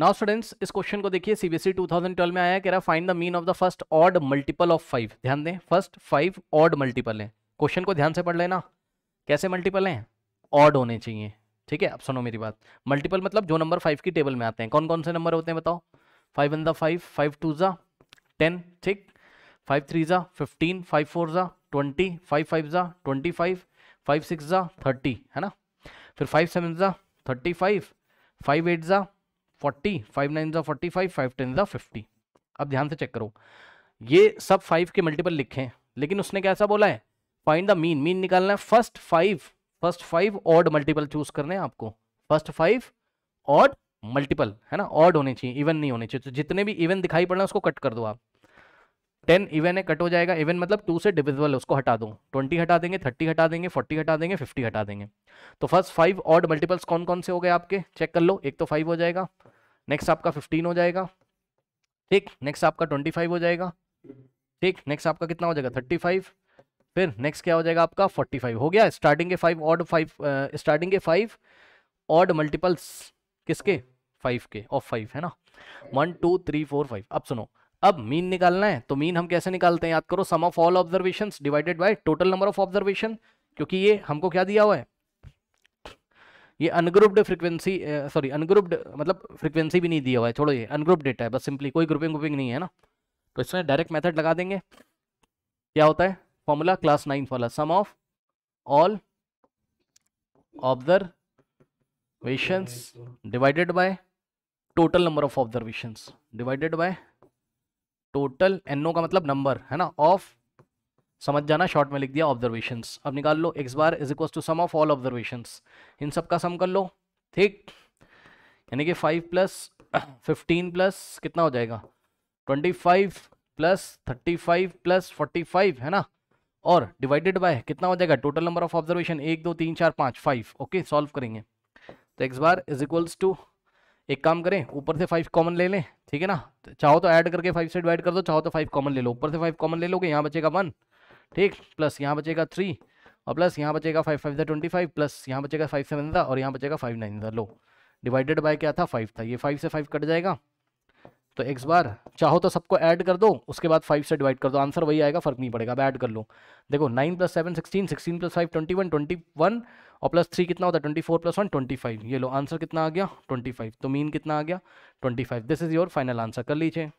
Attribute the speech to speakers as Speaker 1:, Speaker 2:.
Speaker 1: now students इस question को देखिए सीबीएसई 2012 e में आया कह रहा find the mean of the first odd multiple of five ध्यान दें फर्स्ट फाइव ऑड मल्टीपल है क्वेश्चन को ध्यान से पढ़ लेना कैसे मल्टीपल हैं ऑड होने चाहिए ठीक है अब सुनो मेरी बात मल्टीपल मतलब जो नंबर फाइव की टेबल में आते हैं कौन कौन से नंबर होते हैं बताओ फाइव वन द फाइव फाइव टू ज़ा टेन ठीक फाइव थ्री ज़ा फिफ्टीन फाइव फोर ज़ा ट्वेंटी फाइव फाइव ज़ा ट्वेंटी फाइव फाइव सिक्स ज़ा थर्टी है ना फिर फाइव सेवन ज़ा थर्टी फाइव फाइव एट ज़ा फोर्टी फाइव नाइन जो फोर्टी फाइव फाइव टेन जो फिफ्टी अब ध्यान से चेक करो ये सब फाइव के मल्टीपल लिखे हैं लेकिन उसने कैसा बोला है फाइंड द मीन मीन निकालना है first five first five odd multiple choose करने हैं आपको फर्स्ट फाइव ऑड मल्टीपल है ना ऑड होने चाहिए इवन नहीं होने चाहिए तो जितने भी इवन दिखाई पड़ रहे हैं उसको कट कर दो आप टेन इवन है कट हो जाएगा इवन मतलब टू से डिविजिबल उसको हटा दो ट्वेंटी हटा देंगे थर्टी हटा देंगे फोर्टी हटा देंगे फिफ्टी हटा देंगे तो फर्स्ट फाइव ऑड मल्टीपल्स कौन कौन से हो गए आपके चेक कर लो एक तो फाइव हो जाएगा नेक्स्ट आपका फिफ्टीन हो जाएगा ठीक नेक्स्ट आपका ट्वेंटी फाइव हो जाएगा ठीक नेक्स्ट आपका कितना हो जाएगा थर्टी फाइव फिर नेक्स्ट क्या हो जाएगा आपका फोर्टी फाइव हो गया स्टार्टिंग के फाइव ऑड फाइव स्टार्टिंग के फाइव ऑड मल्टीपल्स किसके फाइव के ऑफ फाइव है ना one two three four five अब सुनो अब मीन निकालना है तो मीन हम कैसे निकालते हैं याद करो sum of all observation divided by total number of observation क्योंकि ये हमको क्या दिया हुआ है ये अनग्रुप्ड फ्रीक्वेंसी सॉरी अनग्रुप्ड मतलब फ्रीक्वेंसी भी नहीं दिया हुआ है छोड़ो ये अनग्रुप डेटा है बस सिंपली कोई ग्रुपिंग ग्रुपिंग नहीं है ना तो इसमें डायरेक्ट मेथड लगा देंगे क्या होता है फॉर्मूला क्लास नाइन वाला sum of all observations divided by total number of observations divided by total N O का मतलब नंबर है ना ऑफ समझ जाना शॉर्ट में लिख दिया ऑब्जर्वेशन अब निकाल लो x bar is equal to sum of all observation इन सब का सम कर लो ठीक यानी कि फाइव प्लस फिफ्टीन प्लस कितना हो जाएगा twenty five plus thirty five plus forty five है ना और डिवाइडेड बाय कितना हो जाएगा टोटल नंबर ऑफ ऑब्जर्वेशन एक दो तीन चार पाँच फाइव ओके सॉल्व करेंगे तो x bar is equals to एक काम करें ऊपर से फाइव कॉमन ले लें ठीक है ना तो चाहो तो ऐड करके फाइव से डिवाइड कर दो चाहो तो फाइव कॉमन ले लो ऊपर से फाइव कॉमन ले लोगे यहाँ बचेगा वन ठीक प्लस यहाँ बचेगा थ्री और प्लस यहाँ बचेगा फाइव फाइव था ट्वेंटी फाइव प्लस यहाँ बचेगा फाइव सेवन था और यहाँ बचेगा फाइव नाइन था लो डिवाइडेड बाय क्या था फाइव था ये फाइव से फाइव कट जाएगा तो एक्स बार चाहो तो सबको ऐड कर दो उसके बाद फाइव से डिवाइड कर दो आंसर वही आएगा फर्क नहीं पड़ेगा अब ऐड कर लो देखो nine plus seven sixteen sixteen plus five twenty one twenty one और प्लस थ्री कितना होता है twenty four plus one twenty five ये लो आंसर कितना आ गया ट्वेंटी फाइव तो मीन कितना आ गया twenty five this is your final answer कर लीजिए